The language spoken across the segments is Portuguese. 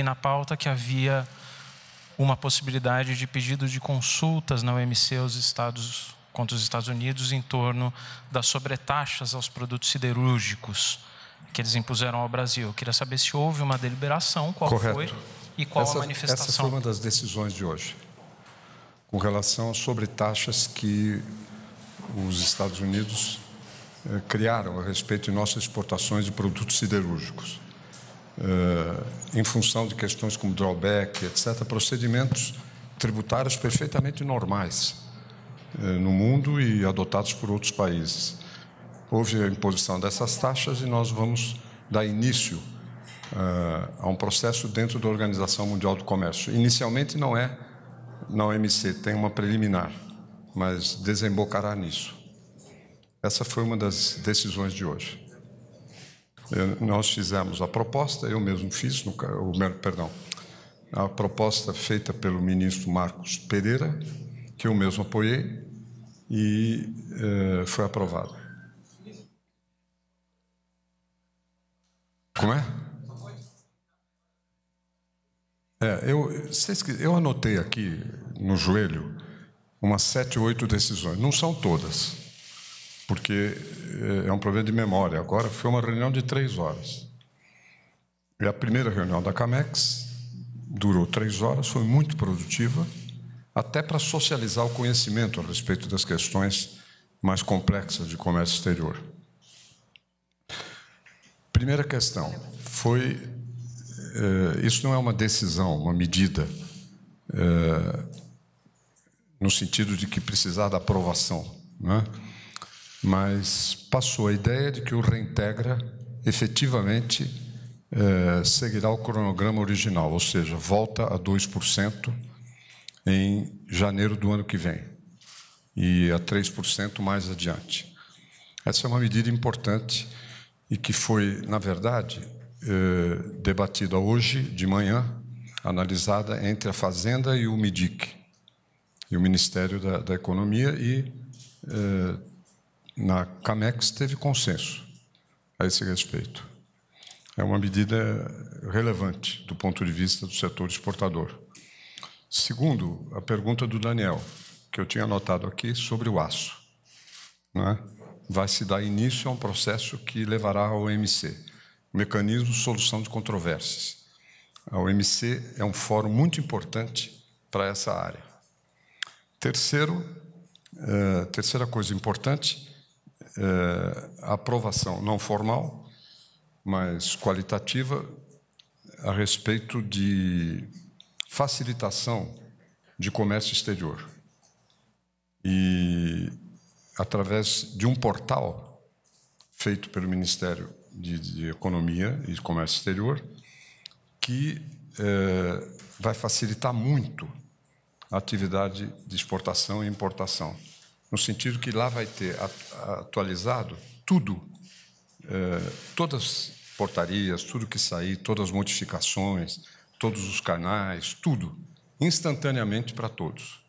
vi na pauta que havia uma possibilidade de pedido de consultas na OMC aos Estados, contra os Estados Unidos em torno das sobretaxas aos produtos siderúrgicos que eles impuseram ao Brasil. Eu queria saber se houve uma deliberação, qual Correto. foi e qual essa, a manifestação. Essa foi uma das decisões de hoje, com relação às sobretaxas que os Estados Unidos eh, criaram a respeito de nossas exportações de produtos siderúrgicos. Eh, em função de questões como drawback, etc., procedimentos tributários perfeitamente normais eh, no mundo e adotados por outros países. Houve a imposição dessas taxas e nós vamos dar início eh, a um processo dentro da Organização Mundial do Comércio. Inicialmente não é na OMC, tem uma preliminar, mas desembocará nisso. Essa foi uma das decisões de hoje. Nós fizemos a proposta, eu mesmo fiz, no, perdão, a proposta feita pelo ministro Marcos Pereira, que eu mesmo apoiei, e eh, foi aprovada. Como é? É, eu, vocês, eu anotei aqui no joelho umas sete, oito decisões. Não são todas porque eh, é um problema de memória. Agora foi uma reunião de três horas. E a primeira reunião da Camex durou três horas, foi muito produtiva, até para socializar o conhecimento a respeito das questões mais complexas de comércio exterior. Primeira questão foi eh, isso não é uma decisão, uma medida eh, no sentido de que precisar da aprovação, né? mas passou a ideia de que o reintegra efetivamente é, seguirá o cronograma original, ou seja, volta a 2% em janeiro do ano que vem e a 3% mais adiante. Essa é uma medida importante e que foi, na verdade, é, debatida hoje de manhã, analisada entre a Fazenda e o Medic e o Ministério da, da Economia, e eh, na CAMEX teve consenso a esse respeito. É uma medida relevante do ponto de vista do setor exportador. Segundo, a pergunta do Daniel, que eu tinha anotado aqui, sobre o aço. Né? Vai se dar início a um processo que levará ao OMC, Mecanismo de Solução de Controvérsias. A OMC é um fórum muito importante para essa área. Terceiro, eh, terceira coisa importante é, aprovação não formal, mas qualitativa, a respeito de facilitação de comércio exterior. E através de um portal feito pelo Ministério de, de Economia e Comércio Exterior, que é, vai facilitar muito a atividade de exportação e importação no sentido que lá vai ter atualizado tudo, é, todas as portarias, tudo que sair, todas as modificações, todos os canais, tudo, instantaneamente para todos.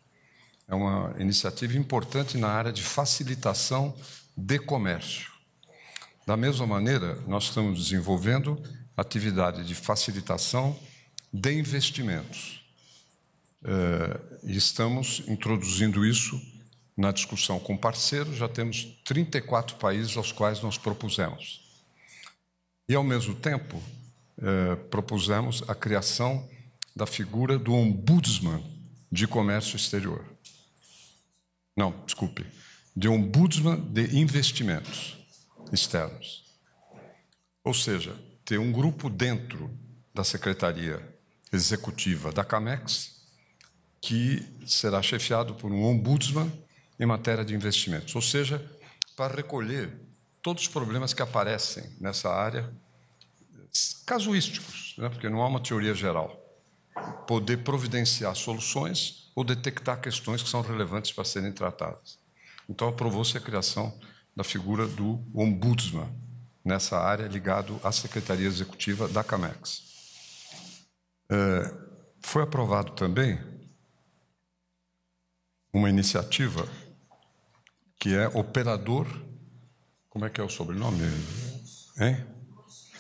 É uma iniciativa importante na área de facilitação de comércio. Da mesma maneira, nós estamos desenvolvendo atividade de facilitação de investimentos. É, estamos introduzindo isso na discussão com parceiros, já temos 34 países aos quais nós propusemos. E, ao mesmo tempo, eh, propusemos a criação da figura do ombudsman de comércio exterior. Não, desculpe, de ombudsman de investimentos externos. Ou seja, ter um grupo dentro da Secretaria Executiva da CAMEX, que será chefiado por um ombudsman em matéria de investimentos, ou seja, para recolher todos os problemas que aparecem nessa área, casuísticos, né? porque não há uma teoria geral. Poder providenciar soluções ou detectar questões que são relevantes para serem tratadas. Então, aprovou-se a criação da figura do ombudsman nessa área, ligado à Secretaria Executiva da CAMEX. É, foi aprovado também uma iniciativa que é operador. Como é que é o sobrenome? Hein?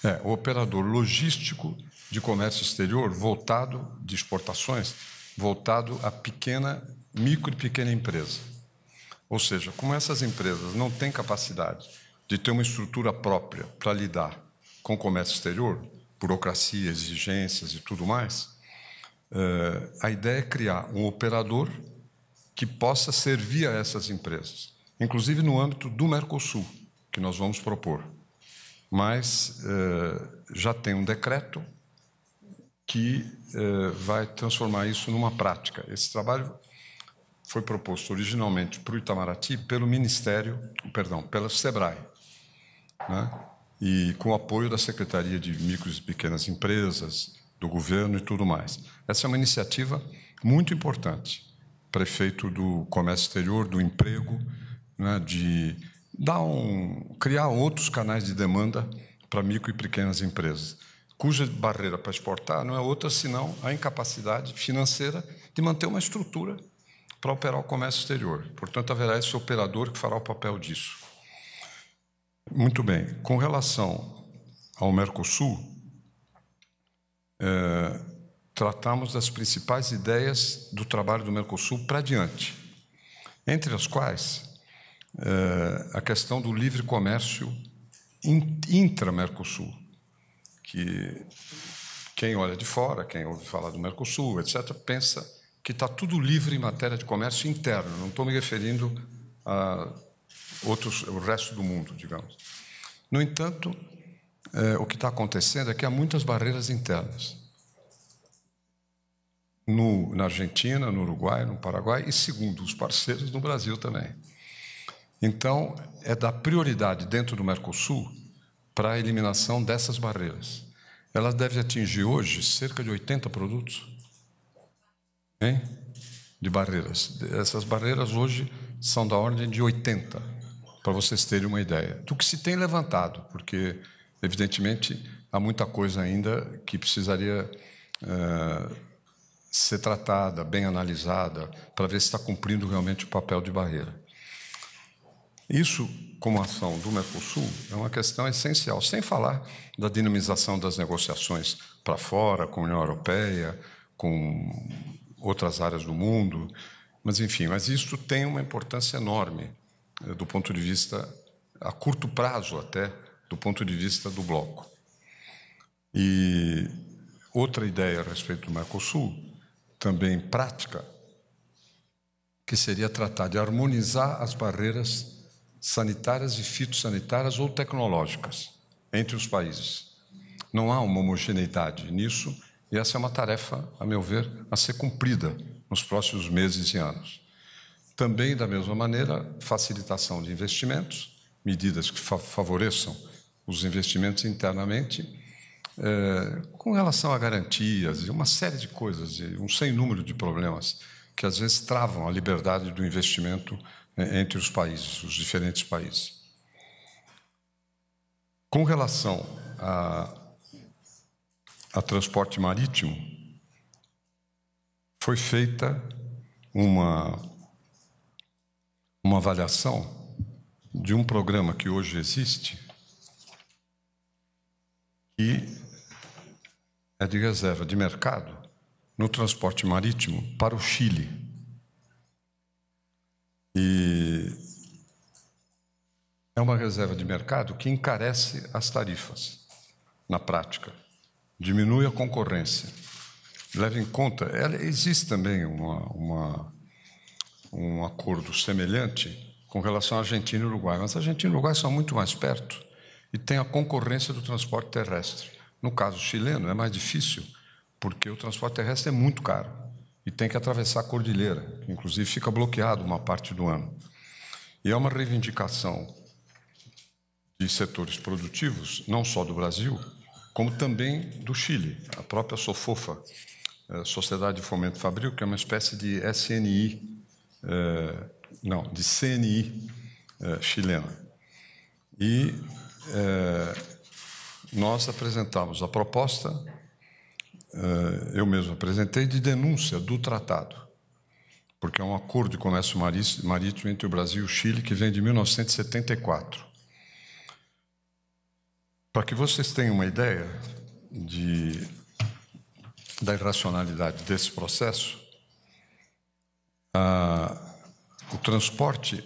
É, operador logístico de comércio exterior voltado de exportações, voltado a pequena, micro e pequena empresa. Ou seja, como essas empresas não têm capacidade de ter uma estrutura própria para lidar com o comércio exterior, burocracia, exigências e tudo mais, eh, a ideia é criar um operador que possa servir a essas empresas inclusive no âmbito do Mercosul, que nós vamos propor. Mas eh, já tem um decreto que eh, vai transformar isso numa prática. Esse trabalho foi proposto originalmente para o Itamaraty pelo Ministério, perdão, pela SEBRAE, né? e com o apoio da Secretaria de Micros e Pequenas Empresas, do governo e tudo mais. Essa é uma iniciativa muito importante. Prefeito do Comércio Exterior, do Emprego, né, de dar um, criar outros canais de demanda para micro e pequenas empresas, cuja barreira para exportar não é outra senão a incapacidade financeira de manter uma estrutura para operar o comércio exterior. Portanto, haverá esse operador que fará o papel disso. Muito bem. Com relação ao Mercosul, é, tratamos das principais ideias do trabalho do Mercosul para diante, entre as quais eh, a questão do livre comércio intra-Mercosul, que quem olha de fora, quem ouve falar do Mercosul, etc., pensa que está tudo livre em matéria de comércio interno. Não estou me referindo a outros, o resto do mundo, digamos. No entanto, é, o que está acontecendo é que há muitas barreiras internas. No, na Argentina, no Uruguai, no Paraguai e, segundo os parceiros, no Brasil também. Então, é da prioridade dentro do Mercosul para a eliminação dessas barreiras. Elas devem atingir hoje cerca de 80 produtos hein? de barreiras. Essas barreiras hoje são da ordem de 80, para vocês terem uma ideia do que se tem levantado, porque, evidentemente, há muita coisa ainda que precisaria eh, ser tratada, bem analisada, para ver se está cumprindo realmente o papel de barreira. Isso, como ação do Mercosul, é uma questão essencial, sem falar da dinamização das negociações para fora, com a União Europeia, com outras áreas do mundo, mas enfim, mas isso tem uma importância enorme eh, do ponto de vista a curto prazo até do ponto de vista do bloco. E outra ideia a respeito do Mercosul, também prática, que seria tratar de harmonizar as barreiras sanitárias e fitossanitárias ou tecnológicas entre os países. Não há uma homogeneidade nisso e essa é uma tarefa, a meu ver, a ser cumprida nos próximos meses e anos. Também, da mesma maneira, facilitação de investimentos, medidas que fa favoreçam os investimentos internamente, é, com relação a garantias e uma série de coisas, um sem número de problemas que às vezes travam a liberdade do investimento né, entre os países, os diferentes países. Com relação a, a transporte marítimo, foi feita uma, uma avaliação de um programa que hoje existe que é de reserva de mercado no transporte marítimo para o Chile. E é uma reserva de mercado que encarece as tarifas na prática, diminui a concorrência. Leva em conta, ela, existe também uma, uma, um acordo semelhante com relação à Argentina e Uruguai, mas a Argentina e Uruguai são muito mais perto e tem a concorrência do transporte terrestre. No caso chileno, é mais difícil, porque o transporte terrestre é muito caro e tem que atravessar a cordilheira, que inclusive fica bloqueado uma parte do ano. E é uma reivindicação de setores produtivos, não só do Brasil, como também do Chile. A própria Sofofa, eh, Sociedade de Fomento Fabril, que é uma espécie de SNI, eh, não, de CNI eh, chilena. E nós apresentamos a proposta eh, eu mesmo apresentei, de denúncia do tratado, porque é um acordo de comércio marítimo entre o Brasil e o Chile que vem de 1974. Para que vocês tenham uma ideia de, da irracionalidade desse processo, a, o transporte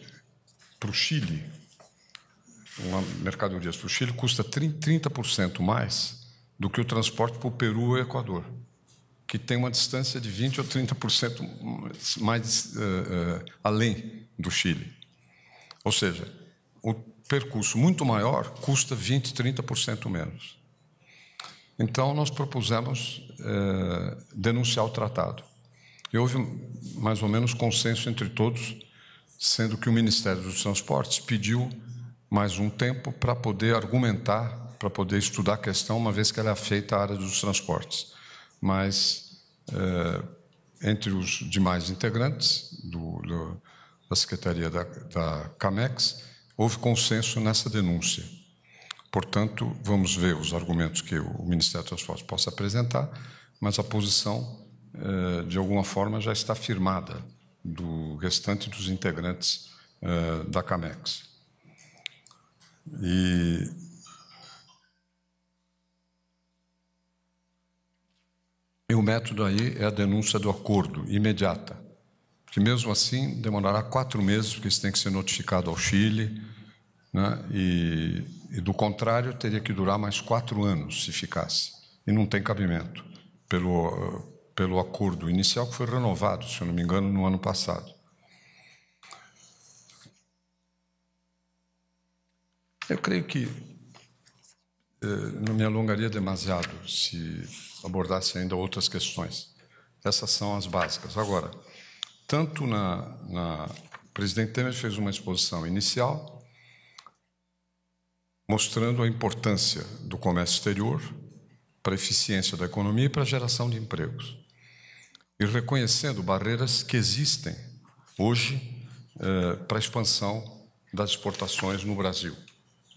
para o Chile, uma mercadoria para o Chile, custa 30 mais do que o transporte para o Peru ou Equador, que tem uma distância de 20% ou 30% mais uh, uh, além do Chile. Ou seja, o percurso muito maior custa 20%, 30% menos. Então, nós propusemos uh, denunciar o tratado. E houve mais ou menos consenso entre todos, sendo que o Ministério dos Transportes pediu mais um tempo para poder argumentar para poder estudar a questão, uma vez que ela é afeta a área dos transportes. Mas, é, entre os demais integrantes do, do, da Secretaria da, da CAMEX, houve consenso nessa denúncia. Portanto, vamos ver os argumentos que o Ministério dos Transportes possa apresentar, mas a posição, eh, de alguma forma, já está firmada do restante dos integrantes eh, da CAMEX. E E o método aí é a denúncia do acordo, imediata. Que mesmo assim demorará quatro meses, porque isso tem que ser notificado ao Chile, né? e, e do contrário teria que durar mais quatro anos se ficasse. E não tem cabimento pelo, pelo acordo inicial que foi renovado, se eu não me engano, no ano passado. Eu creio que eh, não me alongaria demasiado se abordasse ainda outras questões. Essas são as básicas. Agora, tanto na, na o presidente Temer fez uma exposição inicial mostrando a importância do comércio exterior para a eficiência da economia e para a geração de empregos e reconhecendo barreiras que existem hoje eh, para a expansão das exportações no Brasil.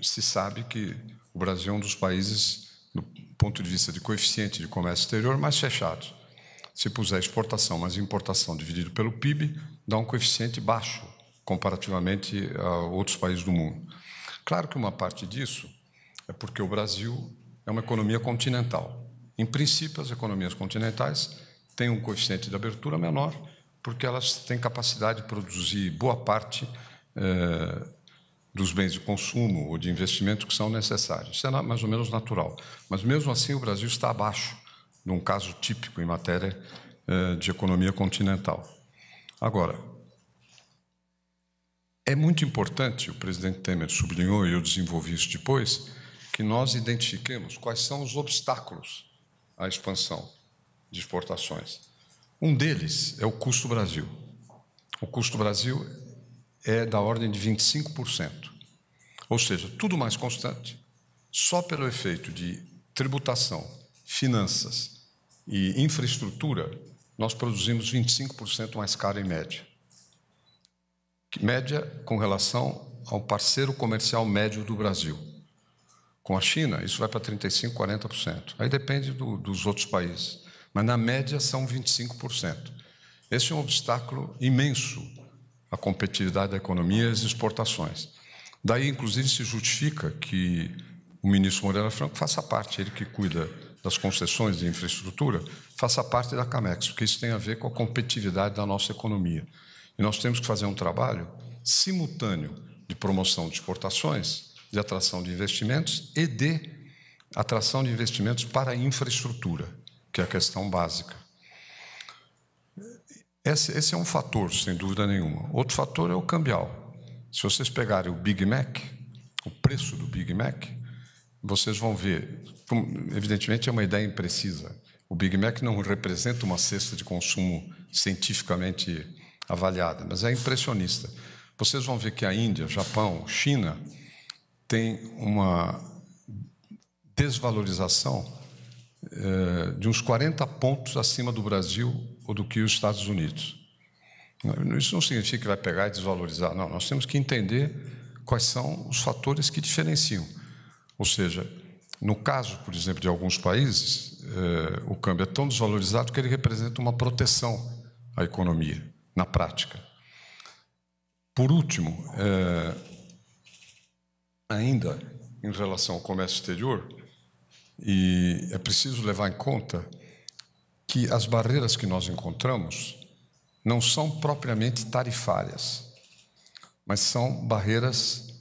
Se sabe que o Brasil é um dos países, do ponto de vista de coeficiente de comércio exterior, mais fechados. Se puser exportação mais importação dividido pelo PIB, dá um coeficiente baixo comparativamente a outros países do mundo. Claro que uma parte disso é porque o Brasil é uma economia continental. Em princípio, as economias continentais têm um coeficiente de abertura menor, porque elas têm capacidade de produzir boa parte eh, dos bens de consumo ou de investimento que são necessários. Isso é mais ou menos natural. Mas mesmo assim, o Brasil está abaixo de um caso típico em matéria eh, de economia continental. Agora, é muito importante, o presidente Temer sublinhou e eu desenvolvi isso depois, que nós identifiquemos quais são os obstáculos à expansão de exportações. Um deles é o custo Brasil. O custo Brasil é da ordem de 25%. Ou seja, tudo mais constante, só pelo efeito de tributação, finanças e infraestrutura, nós produzimos 25% mais caro em média. Média com relação ao parceiro comercial médio do Brasil. Com a China, isso vai para 35%, 40%. Aí depende do, dos outros países. Mas, na média, são 25%. Esse é um obstáculo imenso a competitividade da economia e as exportações. Daí, inclusive, se justifica que o ministro Moreira Franco faça parte, ele que cuida das concessões de infraestrutura, faça parte da CAMEX, porque isso tem a ver com a competitividade da nossa economia. E nós temos que fazer um trabalho simultâneo de promoção de exportações, de atração de investimentos e de atração de investimentos para a infraestrutura, que é a questão básica. Esse, esse é um fator, sem dúvida nenhuma. Outro fator é o cambial. Se vocês pegarem o Big Mac, o preço do Big Mac, vocês vão ver. Evidentemente é uma ideia imprecisa. O Big Mac não representa uma cesta de consumo cientificamente avaliada, mas é impressionista. Vocês vão ver que a Índia, Japão, China tem uma desvalorização eh, de uns 40 pontos acima do Brasil ou do que os Estados Unidos. Isso não significa que vai pegar e desvalorizar, não. Nós temos que entender quais são os fatores que diferenciam. Ou seja, no caso, por exemplo, de alguns países, eh, o câmbio é tão desvalorizado que ele representa uma proteção à economia, na prática. Por último, eh, ainda em relação ao comércio exterior, e é preciso levar em conta que as barreiras que nós encontramos não são propriamente tarifárias, mas são barreiras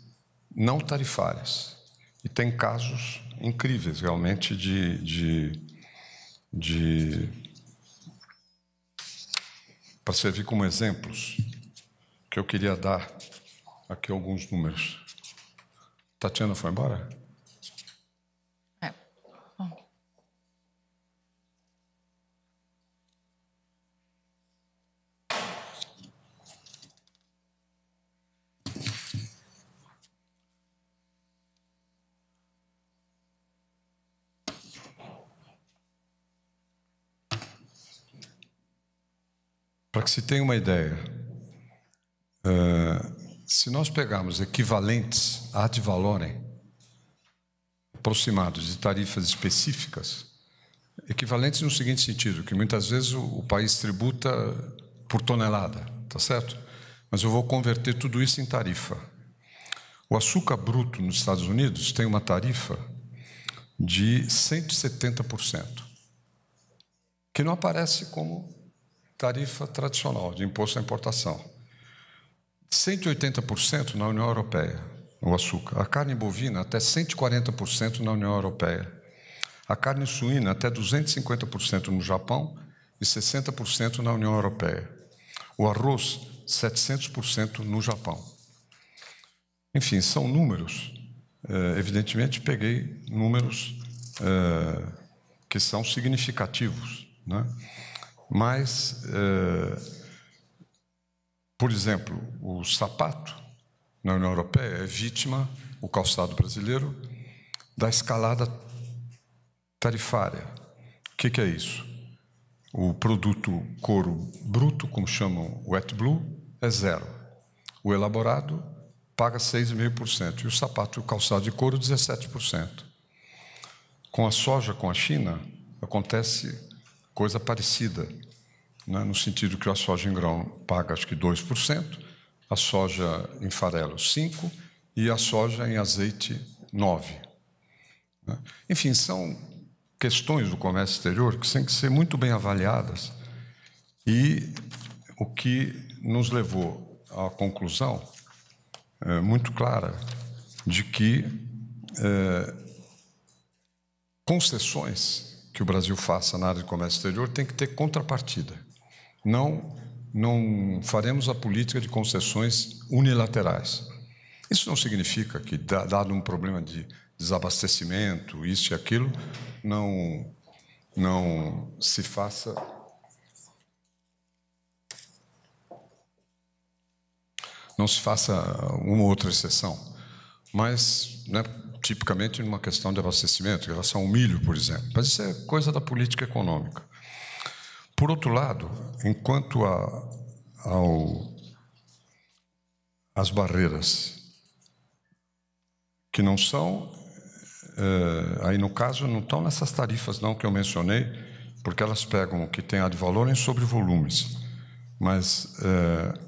não tarifárias. E tem casos incríveis, realmente, de, de, de para servir como exemplos, que eu queria dar aqui alguns números. Tatiana foi embora? Para que se tenha uma ideia, uh, se nós pegarmos equivalentes ad valorem, aproximados de tarifas específicas, equivalentes no seguinte sentido, que muitas vezes o, o país tributa por tonelada, tá certo? Mas eu vou converter tudo isso em tarifa. O açúcar bruto nos Estados Unidos tem uma tarifa de 170%, que não aparece como tarifa tradicional de imposto à importação. 180% na União Europeia, o açúcar. A carne bovina até 140% na União Europeia. A carne suína até 250% no Japão e 60% na União Europeia. O arroz, 700% no Japão. Enfim, são números. É, evidentemente, peguei números é, que são significativos. Né? Mas, eh, por exemplo, o sapato na União Europeia é vítima, o calçado brasileiro, da escalada tarifária. O que, que é isso? O produto couro bruto, como chamam wet blue, é zero. O elaborado paga 6,5%. E o sapato e o calçado de couro, 17%. Com a soja, com a China, acontece coisa parecida, né? no sentido que a soja em grão paga acho que 2%, a soja em farelo 5% e a soja em azeite 9%. Né? Enfim, são questões do comércio exterior que têm que ser muito bem avaliadas e o que nos levou à conclusão é, muito clara de que é, concessões que o Brasil faça na área de comércio exterior tem que ter contrapartida. Não, não faremos a política de concessões unilaterais. Isso não significa que, dado um problema de desabastecimento, isso e aquilo, não, não se faça. Não se faça uma ou outra exceção. Mas né, tipicamente numa questão de abastecimento, em relação ao milho, por exemplo. Mas isso é coisa da política econômica. Por outro lado, enquanto a, ao, as barreiras que não são, é, aí no caso, não estão nessas tarifas não que eu mencionei, porque elas pegam o que tem a de valor em volumes, Mas é,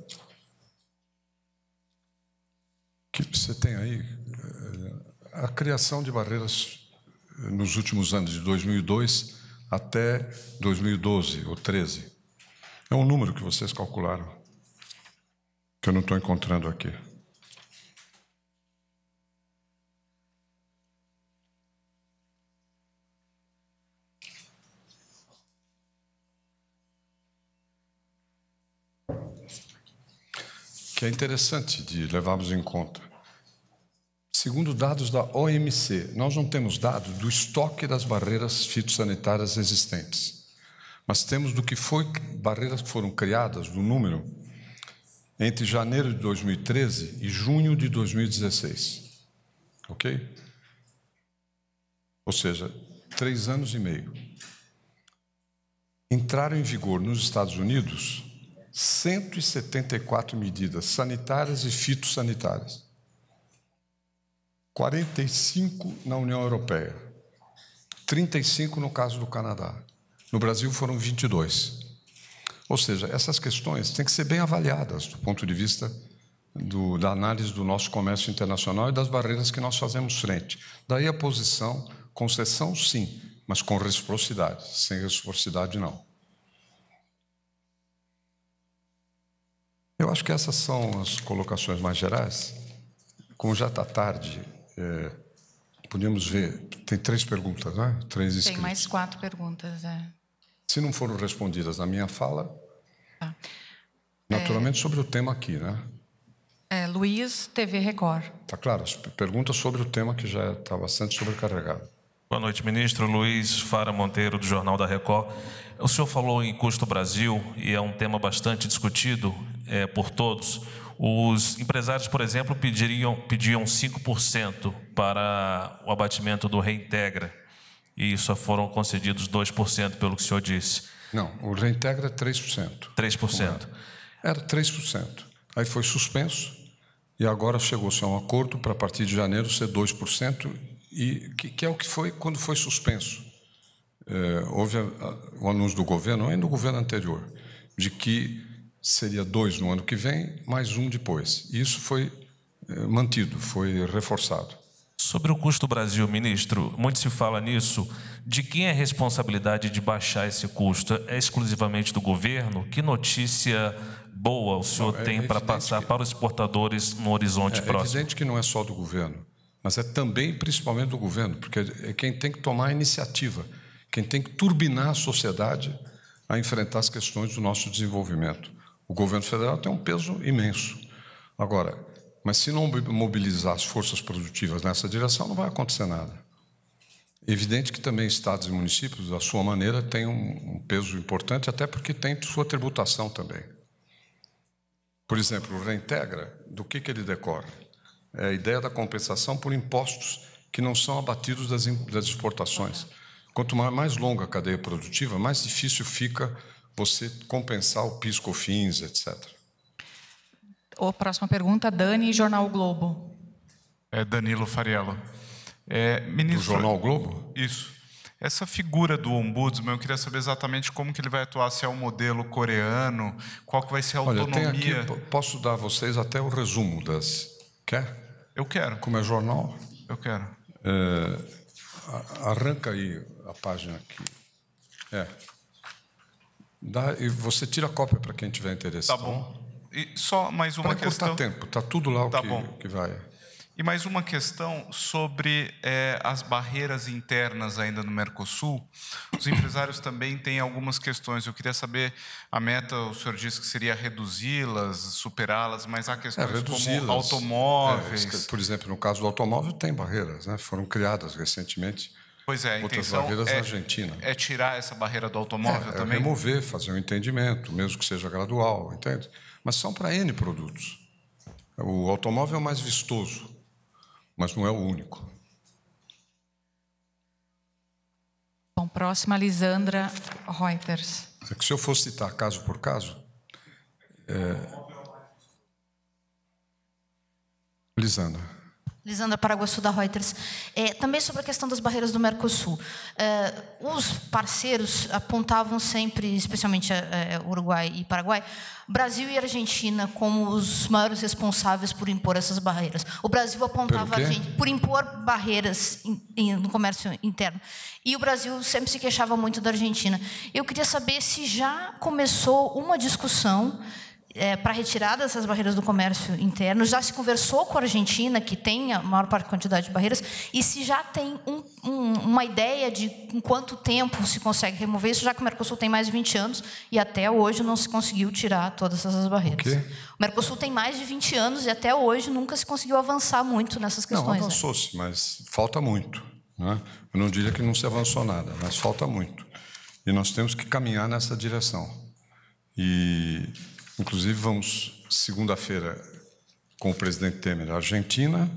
que você tem aí a criação de barreiras eh, nos últimos anos, de 2002 até 2012 ou 13. É um número que vocês calcularam, que eu não estou encontrando aqui. Que é interessante de levarmos em conta. Segundo dados da OMC, nós não temos dados do estoque das barreiras fitossanitárias existentes, mas temos do que foi barreiras que foram criadas, do número entre janeiro de 2013 e junho de 2016. OK? Ou seja, três anos e meio. Entraram em vigor nos Estados Unidos 174 medidas sanitárias e fitossanitárias. 45 na União Europeia, 35 no caso do Canadá. No Brasil foram 22. Ou seja, essas questões têm que ser bem avaliadas do ponto de vista do, da análise do nosso comércio internacional e das barreiras que nós fazemos frente. Daí a posição, concessão sim, mas com reciprocidade. Sem reciprocidade, não. Eu acho que essas são as colocações mais gerais. Como já está tarde, é, podemos ver, tem três perguntas, né? Três inscritos. Tem mais quatro perguntas, é. Se não foram respondidas na minha fala, tá. naturalmente é... sobre o tema aqui, né? É, Luiz, TV Record. Tá claro, pergunta sobre o tema que já está bastante sobrecarregado. Boa noite, ministro. Luiz Fara Monteiro, do Jornal da Record. O senhor falou em custo Brasil e é um tema bastante discutido é, por todos. Os empresários, por exemplo, pediriam, pediam 5% para o abatimento do Reintegra e só foram concedidos 2%, pelo que o senhor disse. Não, o Reintegra 3%. 3%. Era, era 3%. Aí foi suspenso e agora chegou-se a um acordo para a partir de janeiro ser 2%, e, que, que é o que foi quando foi suspenso. É, houve o um anúncio do governo, ainda do governo anterior, de que seria dois no ano que vem, mais um depois. Isso foi eh, mantido, foi reforçado. Sobre o custo Brasil, ministro, muito se fala nisso. De quem é a responsabilidade de baixar esse custo? É exclusivamente do governo? Que notícia boa o senhor não, é tem para passar que... para os exportadores no horizonte é, próximo? É evidente que não é só do governo, mas é também principalmente do governo, porque é quem tem que tomar a iniciativa, quem tem que turbinar a sociedade a enfrentar as questões do nosso desenvolvimento. O governo federal tem um peso imenso. Agora, mas se não mobilizar as forças produtivas nessa direção, não vai acontecer nada. Evidente que também estados e municípios, da sua maneira, têm um, peso importante, até porque tem sua tributação também. Por exemplo, o reintegra, do que, que ele decorre? É a ideia da compensação por impostos que não são abatidos das, das exportações. Quanto mais longa a cadeia produtiva, mais difícil fica você compensar o piscofins, etc. A próxima pergunta, Dani, Jornal Globo. É Danilo Fariello. É, ministro, Do Jornal Globo? Isso. Essa figura do ombudsman, eu queria saber exatamente como que ele vai atuar, se é o um modelo coreano, qual que vai ser a autonomia. Olha, aqui, posso dar a vocês até o resumo das... Quer? Eu quero. Como é jornal? Eu quero. É, arranca aí a página aqui. É. Dá, e você tira a cópia para quem tiver interesse. Tá, tá bom. E só mais uma questão. Para cortar tempo, tá tudo lá tá o, que, que, vai. E mais uma questão sobre é, as barreiras internas ainda no Mercosul. Os empresários também têm algumas questões. Eu queria saber, a meta, o senhor disse que seria reduzi-las, superá-las, mas há questões é, como automóveis. É, por exemplo, no caso do automóvel tem barreiras, né? foram criadas recentemente Pois é, a Outras intenção barreiras é, na Argentina. é tirar essa barreira do automóvel é, é também? É remover, fazer um entendimento, mesmo que seja gradual, entende? Mas são para N produtos. O automóvel é o mais vistoso, mas não é o único. Bom, próxima, Lisandra Reuters. É que se eu fosse citar caso por caso... É... Lisandra. Lisandra Paraguaçu, da Reuters. É, também sobre a questão das barreiras do Mercosul. É, os parceiros apontavam sempre, especialmente é, é Uruguai e Paraguai, Brasil e Argentina como os maiores responsáveis por impor essas barreiras. O Brasil apontava a gente por impor barreiras in, in, no comércio interno. E o Brasil sempre se queixava muito da Argentina. Eu queria saber se já começou uma discussão é, para retirada dessas barreiras do comércio interno. Já se conversou com a Argentina, que tem a maior quantidade de barreiras, e se já tem um, um, uma ideia de em quanto tempo se consegue remover isso, já que o Mercosul tem mais de 20 anos e até hoje não se conseguiu tirar todas essas barreiras. O Mercosul tem mais de 20 anos e até hoje nunca se conseguiu avançar muito nessas questões. Não, né? avançou-se, né? mas falta muito. Né? Eu não diria que não se avançou nada, mas falta muito. E nós temos que caminhar nessa direção. E Inclusive, vamos segunda-feira com o presidente Temer à Argentina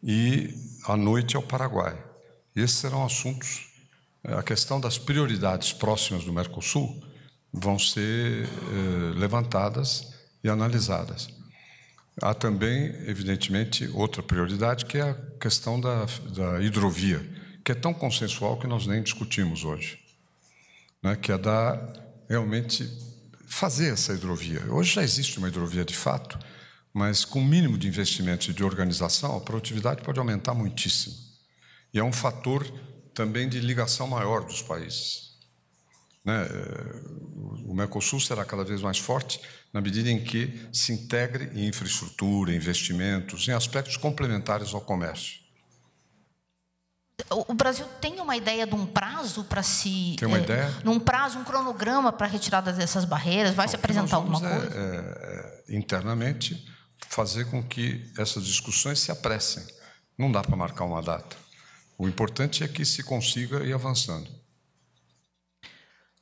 e à noite ao Paraguai. Esses serão assuntos. Eh, a questão das prioridades próximas do Mercosul vão ser eh, levantadas e analisadas. Há também, evidentemente, outra prioridade, que é a questão da, da hidrovia, que é tão consensual que nós nem discutimos hoje, né? que é dar realmente fazer essa hidrovia. Hoje já existe uma hidrovia de fato, mas com o mínimo de investimento e de organização, a produtividade pode aumentar muitíssimo. E é um fator também de ligação maior dos países. Né? O Mercosul será cada vez mais forte na medida em que se integre em infraestrutura, investimentos, em aspectos complementares ao comércio o Brasil tem uma ideia de um prazo para se. Tem uma é, ideia? Num prazo, um cronograma para a retirada dessas barreiras? Vai se apresentar alguma coisa? É, é, internamente, fazer com que essas discussões se apressem. Não dá para marcar uma data. O importante é que se consiga ir avançando.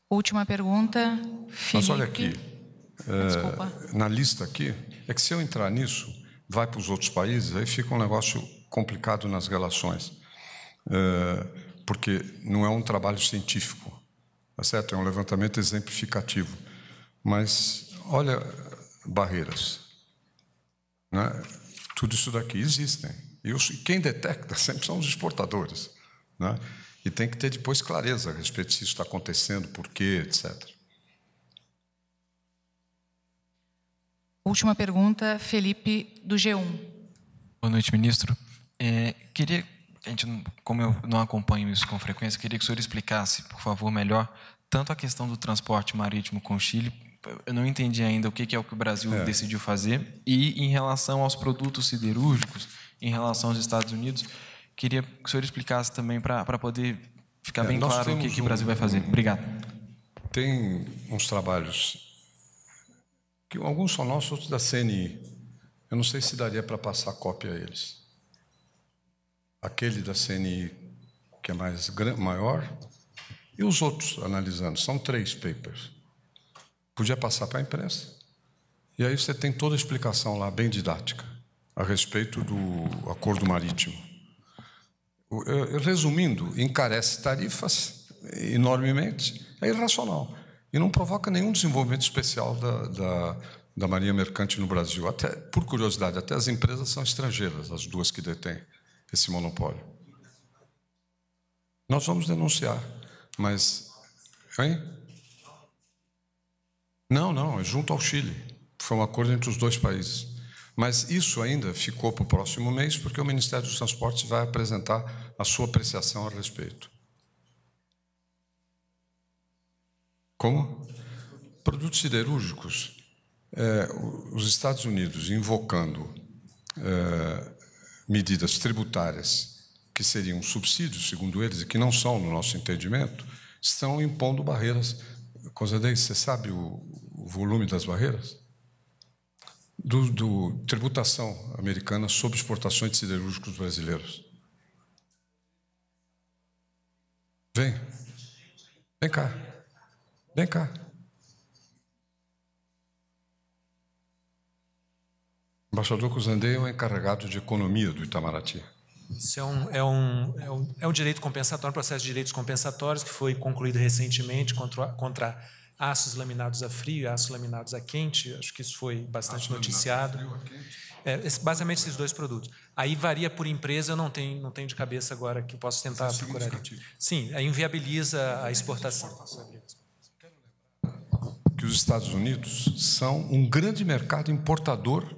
Última pergunta. Felipe. Mas olha aqui. É, Desculpa. Na lista aqui, é que se eu entrar nisso, vai para os outros países, aí fica um negócio complicado nas relações. É, porque não é um trabalho científico, tá certo? É um levantamento exemplificativo. Mas olha barreiras, né? Tudo isso daqui existem. E os, quem detecta sempre são os exportadores, né? E tem que ter depois clareza a respeito se isso está acontecendo, por quê, etc. Última pergunta, Felipe, do G1. Boa noite, ministro. É, queria gente, como eu não acompanho isso com frequência, queria que o senhor explicasse, por favor, melhor, tanto a questão do transporte marítimo com o Chile, eu não entendi ainda o que é o que o Brasil é. decidiu fazer, e em relação aos produtos siderúrgicos, em relação aos Estados Unidos, queria que o senhor explicasse também para poder ficar é, bem claro o que, que o Brasil vai fazer. Obrigado. Tem uns trabalhos que alguns são nossos, outros da CNI. Eu não sei se daria para passar cópia a eles aquele da CNI que é mais maior e os outros analisando. São três papers. Podia passar para a imprensa. E aí você tem toda a explicação lá, bem didática, a respeito do acordo marítimo. Eh, resumindo, encarece tarifas enormemente, é irracional e não provoca nenhum desenvolvimento especial da, da, da marinha mercante no Brasil. Até, por curiosidade, até as empresas são estrangeiras, as duas que detêm esse monopólio. Nós vamos denunciar, mas. Hein? Não, não, é junto ao Chile. Foi um acordo entre os dois países. Mas isso ainda ficou para o próximo mês, porque o Ministério dos Transportes vai apresentar a sua apreciação a respeito. Como? Produtos siderúrgicos. É, os Estados Unidos invocando é, medidas tributárias que seriam subsídios, segundo eles, e que não são, no nosso entendimento, estão impondo barreiras. Consadei, você sabe o, o volume das barreiras? Do, do, tributação americana sobre exportações de siderúrgicos brasileiros. Vem. Vem cá. Vem cá. Embaixador Cusandei é o encarregado de economia do Itamaraty. Isso é um, é, um, é, um, é um direito compensatório, um processo de direitos compensatórios que foi concluído recentemente contra, contra aços laminados a frio e aços laminados a quente. Acho que isso foi bastante aço noticiado. Frio, é, basicamente esses dois produtos. Aí varia por empresa, eu não tenho, não tenho de cabeça agora que posso é tentar isso procurar. Sim, aí inviabiliza é a exportação. Que os Estados Unidos são um grande mercado importador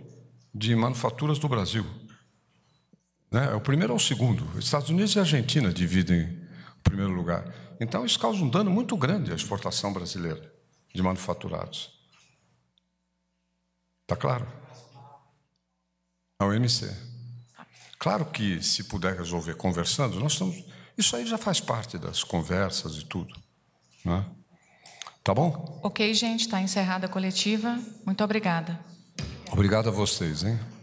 de manufaturas do Brasil. Né? É o primeiro ou o segundo. Estados Unidos e Argentina dividem o primeiro lugar. Então, isso causa um dano muito grande à exportação brasileira de manufaturados. Está claro? A OMC. Claro que, se puder resolver conversando, nós estamos. Isso aí já faz parte das conversas e tudo. Né? Tá bom? Ok, gente, está encerrada a coletiva. Muito obrigada. Obrigado a vocês, hein?